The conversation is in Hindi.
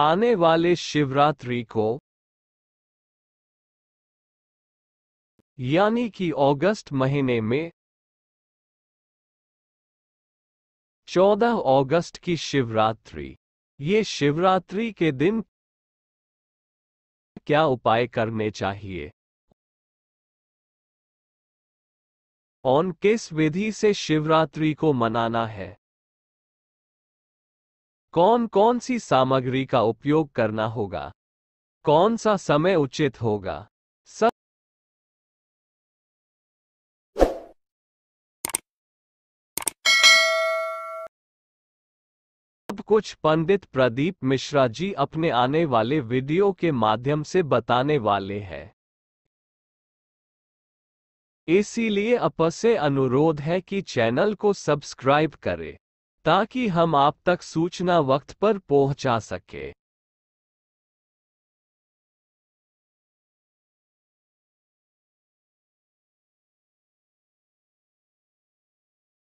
आने वाले शिवरात्रि को यानी कि अगस्त महीने में 14 अगस्त की शिवरात्रि ये शिवरात्रि के दिन क्या उपाय करने चाहिए ऑन किस विधि से शिवरात्रि को मनाना है कौन कौन सी सामग्री का उपयोग करना होगा कौन सा समय उचित होगा सब कुछ पंडित प्रदीप मिश्रा जी अपने आने वाले वीडियो के माध्यम से बताने वाले हैं इसीलिए अपसे अनुरोध है कि चैनल को सब्सक्राइब करें ताकि हम आप तक सूचना वक्त पर पहुंचा सके